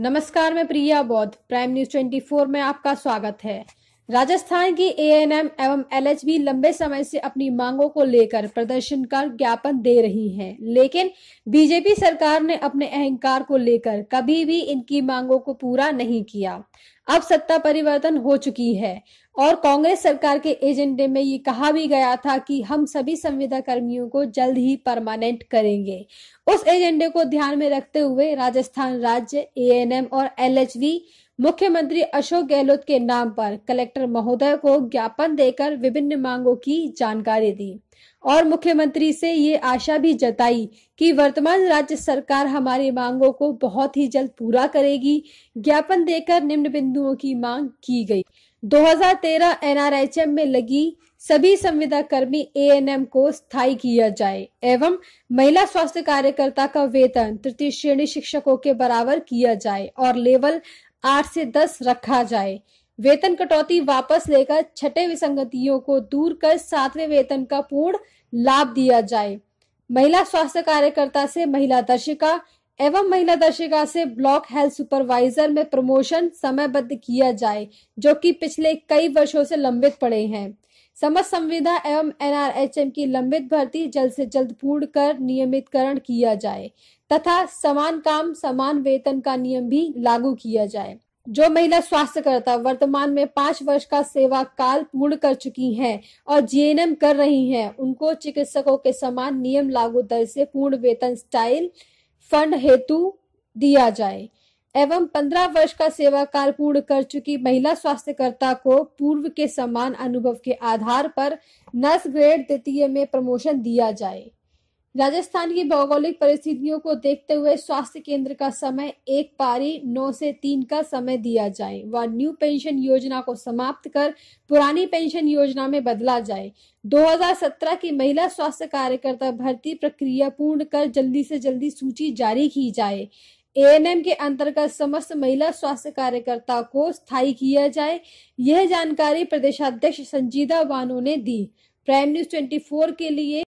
नमस्कार मैं प्रिया बौद्ध प्राइम न्यूज 24 में आपका स्वागत है राजस्थान की एएनएम एवं एलएचबी लंबे समय से अपनी मांगों को लेकर प्रदर्शन कर ज्ञापन दे रही हैं, लेकिन बीजेपी सरकार ने अपने अहंकार को लेकर कभी भी इनकी मांगों को पूरा नहीं किया अब सत्ता परिवर्तन हो चुकी है और कांग्रेस सरकार के एजेंडे में ये कहा भी गया था कि हम सभी संविदा कर्मियों को जल्द ही परमानेंट करेंगे उस एजेंडे को ध्यान में रखते हुए राजस्थान राज्य एएनएम और एलएचवी मुख्यमंत्री अशोक गहलोत के नाम पर कलेक्टर महोदय को ज्ञापन देकर विभिन्न मांगों की जानकारी दी और मुख्यमंत्री से ये आशा भी जताई कि वर्तमान राज्य सरकार हमारी मांगों को बहुत ही जल्द पूरा करेगी ज्ञापन देकर निम्न बिंदुओं की मांग की गई 2013 एनआरएचएम में लगी सभी संविदा कर्मी ए को स्थायी किया जाए एवं महिला स्वास्थ्य कार्यकर्ता का वेतन तृतीय श्रेणी शिक्षकों के बराबर किया जाए और लेवल आठ से दस रखा जाए वेतन कटौती वापस लेकर छठे विसंगतियों को दूर कर सातवें वेतन का पूर्ण लाभ दिया जाए महिला स्वास्थ्य कार्यकर्ता से महिला दर्शिका एवं महिला दर्शिका से ब्लॉक हेल्थ सुपरवाइजर में प्रमोशन समयबद्ध किया जाए जो कि पिछले कई वर्षों से लंबित पड़े हैं समस्त संविदा एवं एनआरएचएम की लंबित भर्ती जल्द से जल्द पूर्ण कर नियमितकरण किया जाए तथा समान काम समान वेतन का नियम भी लागू किया जाए जो महिला स्वास्थ्य वर्तमान में पांच वर्ष का सेवा काल पूर्ण कर चुकी हैं और जीएनएम कर रही हैं, उनको चिकित्सकों के समान नियम लागू दर से पूर्ण वेतन स्टाइल फंड हेतु दिया जाए एवं पंद्रह वर्ष का सेवा काल पूर्ण कर चुकी महिला स्वास्थ्यकर्ता को पूर्व के समान अनुभव के आधार पर नर्स ग्रेड द्वितीय में प्रमोशन दिया जाए राजस्थान की भौगोलिक परिस्थितियों को देखते हुए स्वास्थ्य केंद्र का समय एक पारी नौ से तीन का समय दिया जाए व न्यू पेंशन योजना को समाप्त कर पुरानी पेंशन योजना में बदला जाए 2017 की महिला स्वास्थ्य कार्यकर्ता भर्ती प्रक्रिया पूर्ण कर जल्दी से जल्दी सूची जारी की जाए ए के अंतर्गत समस्त महिला स्वास्थ्य कार्यकर्ता को स्थायी किया जाए यह जानकारी प्रदेशाध्यक्ष संजीदा वानो ने दी प्राइम न्यूज ट्वेंटी के लिए